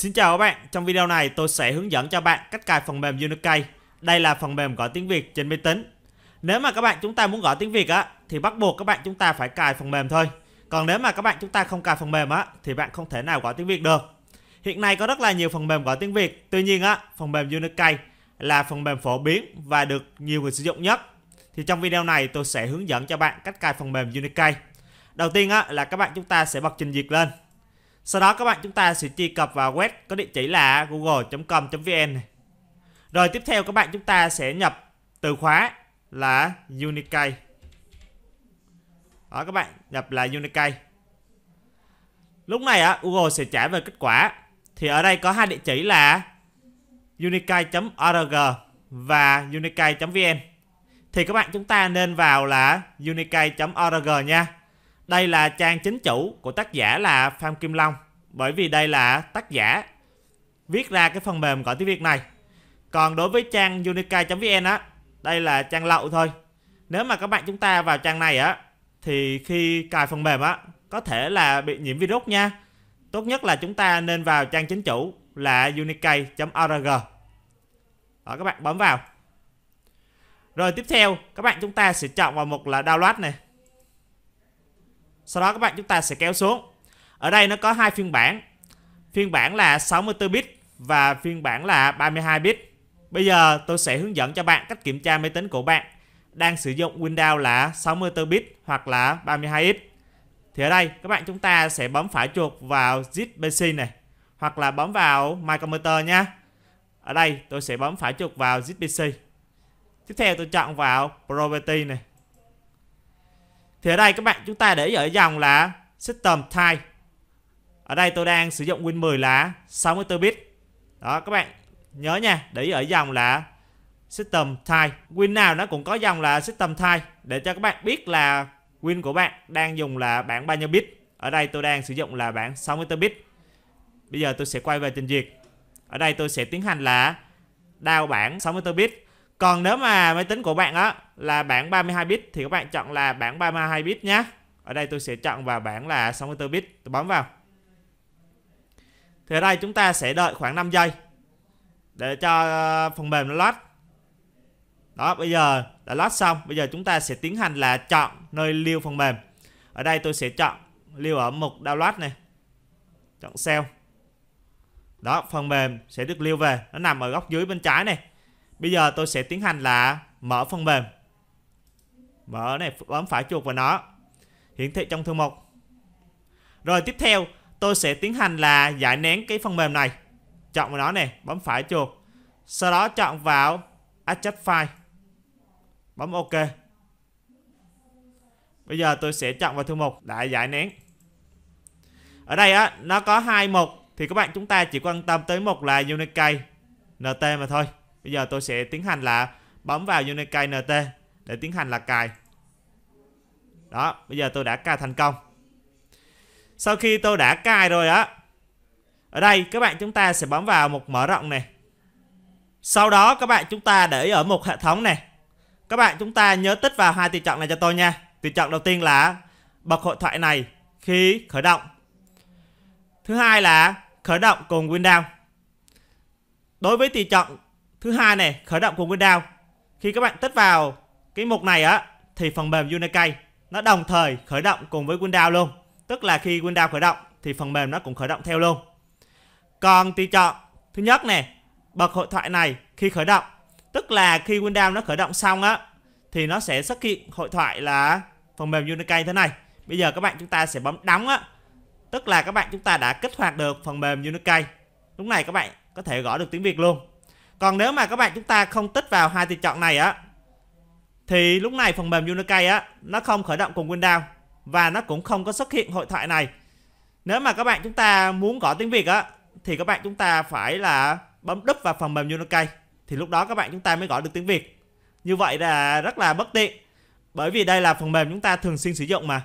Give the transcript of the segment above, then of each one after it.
Xin chào các bạn, trong video này tôi sẽ hướng dẫn cho bạn cách cài phần mềm Unikey. Đây là phần mềm gọi tiếng Việt trên máy tính. Nếu mà các bạn chúng ta muốn gọi tiếng Việt á thì bắt buộc các bạn chúng ta phải cài phần mềm thôi. Còn nếu mà các bạn chúng ta không cài phần mềm á thì bạn không thể nào gọi tiếng Việt được. Hiện nay có rất là nhiều phần mềm gọi tiếng Việt, tuy nhiên á phần mềm Unikey là phần mềm phổ biến và được nhiều người sử dụng nhất. Thì trong video này tôi sẽ hướng dẫn cho bạn cách cài phần mềm Unikey. Đầu tiên á là các bạn chúng ta sẽ bật trình duyệt lên. Sau đó các bạn chúng ta sẽ truy cập vào web có địa chỉ là google.com.vn Rồi tiếp theo các bạn chúng ta sẽ nhập từ khóa là Unikey Đó các bạn nhập là Unikey Lúc này á, Google sẽ trả về kết quả Thì ở đây có hai địa chỉ là unikai. org và unikai. vn Thì các bạn chúng ta nên vào là unikai. org nha đây là trang chính chủ của tác giả là Phạm Kim Long bởi vì đây là tác giả viết ra cái phần mềm gọi tiếng Việt này. Còn đối với trang unica.vn á, đây là trang lậu thôi. Nếu mà các bạn chúng ta vào trang này á thì khi cài phần mềm á có thể là bị nhiễm virus nha. Tốt nhất là chúng ta nên vào trang chính chủ là unica.org. Đó các bạn bấm vào. Rồi tiếp theo các bạn chúng ta sẽ chọn vào mục là download này. Sau đó các bạn chúng ta sẽ kéo xuống. Ở đây nó có hai phiên bản. Phiên bản là 64 bit và phiên bản là 32 bit. Bây giờ tôi sẽ hướng dẫn cho bạn cách kiểm tra máy tính của bạn đang sử dụng Windows là 64 bit hoặc là 32 bit. Thì ở đây các bạn chúng ta sẽ bấm phải chuột vào Zip Basic này hoặc là bấm vào My Computer nha. Ở đây tôi sẽ bấm phải chuột vào ZPC. Tiếp theo tôi chọn vào Property này. Thì ở đây các bạn chúng ta để ở dòng là System Type. Ở đây tôi đang sử dụng Win 10 là 64 bit. Đó các bạn nhớ nha, để ở dòng là System Type. Win nào nó cũng có dòng là System Type để cho các bạn biết là Win của bạn đang dùng là bản bao nhiêu bit. Ở đây tôi đang sử dụng là bản 64 bit. Bây giờ tôi sẽ quay về trình duyệt. Ở đây tôi sẽ tiến hành là đao bản 64 bit còn nếu mà máy tính của bạn á là bảng 32 bit thì các bạn chọn là bảng 32 bit nhé ở đây tôi sẽ chọn vào bảng là 64 bit tôi bấm vào thì ở đây chúng ta sẽ đợi khoảng 5 giây để cho ờ, phần mềm nó load đó bây giờ đã load xong bây giờ chúng ta sẽ tiến hành là chọn nơi lưu phần mềm ở đây tôi sẽ chọn lưu ở mục download này chọn Save đó phần mềm sẽ được lưu về nó nằm ở góc dưới bên trái này Bây giờ tôi sẽ tiến hành là mở phần mềm. Mở này bấm phải chuột vào nó. Hiển thị trong thư mục. Rồi tiếp theo tôi sẽ tiến hành là giải nén cái phần mềm này. Chọn vào nó này, bấm phải chuột. Sau đó chọn vào Adjust File. Bấm OK. Bây giờ tôi sẽ chọn vào thư mục đã giải nén. Ở đây á, nó có hai mục thì các bạn chúng ta chỉ quan tâm tới mục là Unikey NT mà thôi. Bây giờ tôi sẽ tiến hành là bấm vào Unicai NT để tiến hành là cài. Đó, bây giờ tôi đã cài thành công. Sau khi tôi đã cài rồi á, ở đây các bạn chúng ta sẽ bấm vào một mở rộng này. Sau đó các bạn chúng ta để ở một hệ thống này. Các bạn chúng ta nhớ tích vào hai tùy chọn này cho tôi nha. Tùy chọn đầu tiên là bật hội thoại này khi khởi động. Thứ hai là khởi động cùng Windows. Đối với tùy chọn Thứ hai này, khởi động của Windows. Khi các bạn tích vào cái mục này á thì phần mềm Unikey nó đồng thời khởi động cùng với Windows luôn. Tức là khi Windows khởi động thì phần mềm nó cũng khởi động theo luôn. Còn tùy chọn thứ nhất này, bật hội thoại này khi khởi động. Tức là khi Windows nó khởi động xong á thì nó sẽ xuất hiện hội thoại là phần mềm Unikey thế này. Bây giờ các bạn chúng ta sẽ bấm đóng á. Tức là các bạn chúng ta đã kích hoạt được phần mềm Unikey. Lúc này các bạn có thể gõ được tiếng Việt luôn. Còn nếu mà các bạn chúng ta không tích vào hai tùy chọn này á thì lúc này phần mềm Unicay á nó không khởi động cùng Windows và nó cũng không có xuất hiện hội thoại này. Nếu mà các bạn chúng ta muốn gõ tiếng Việt á thì các bạn chúng ta phải là bấm đúp vào phần mềm Unicay thì lúc đó các bạn chúng ta mới gọi được tiếng Việt. Như vậy là rất là bất tiện bởi vì đây là phần mềm chúng ta thường xuyên sử dụng mà.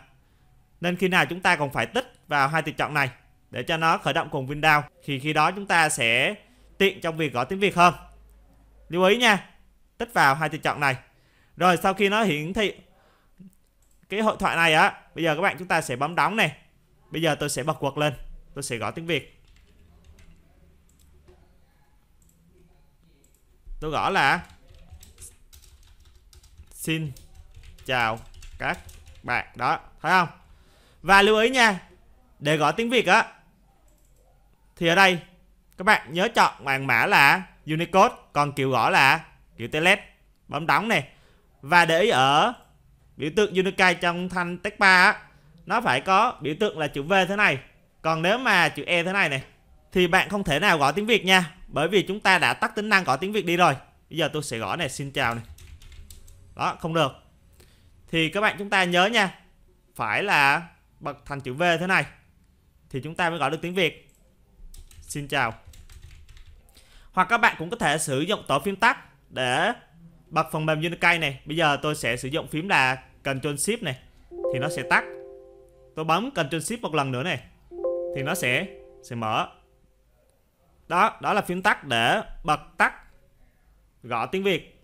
Nên khi nào chúng ta còn phải tích vào hai tùy chọn này để cho nó khởi động cùng Windows thì khi đó chúng ta sẽ tiện trong việc gõ tiếng Việt hơn. Lưu ý nha, tích vào hai tùy chọn này. Rồi sau khi nó hiển thị cái hội thoại này á, bây giờ các bạn chúng ta sẽ bấm đóng này. Bây giờ tôi sẽ bật quật lên, tôi sẽ gõ tiếng Việt. Tôi gõ là Xin chào các bạn đó, thấy không? Và lưu ý nha, để gõ tiếng Việt á thì ở đây các bạn nhớ chọn màn mã là Unicode, còn kiểu gõ là kiểu Telet. Bấm đóng này. Và để ý ở biểu tượng Unicode trong thanh text bar á, nó phải có biểu tượng là chữ V thế này. Còn nếu mà chữ E thế này này thì bạn không thể nào gõ tiếng Việt nha, bởi vì chúng ta đã tắt tính năng gõ tiếng Việt đi rồi. Bây giờ tôi sẽ gõ này xin chào này. Đó, không được. Thì các bạn chúng ta nhớ nha, phải là bật thành chữ V thế này thì chúng ta mới gọi được tiếng Việt Xin chào Hoặc các bạn cũng có thể sử dụng tổ phím tắt Để bật phần mềm Unicay này Bây giờ tôi sẽ sử dụng phím là Ctrl Shift này Thì nó sẽ tắt Tôi bấm Ctrl Shift một lần nữa này Thì nó sẽ sẽ mở Đó, đó là phím tắt để bật tắt Gõ tiếng Việt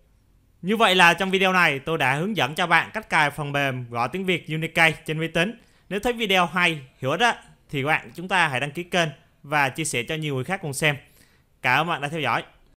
Như vậy là trong video này tôi đã hướng dẫn cho bạn cách cài phần mềm gõ tiếng Việt Unicay trên máy tính Nếu thấy video hay, hữu ích thì các bạn chúng ta hãy đăng ký kênh và chia sẻ cho nhiều người khác cùng xem. Cảm ơn bạn đã theo dõi.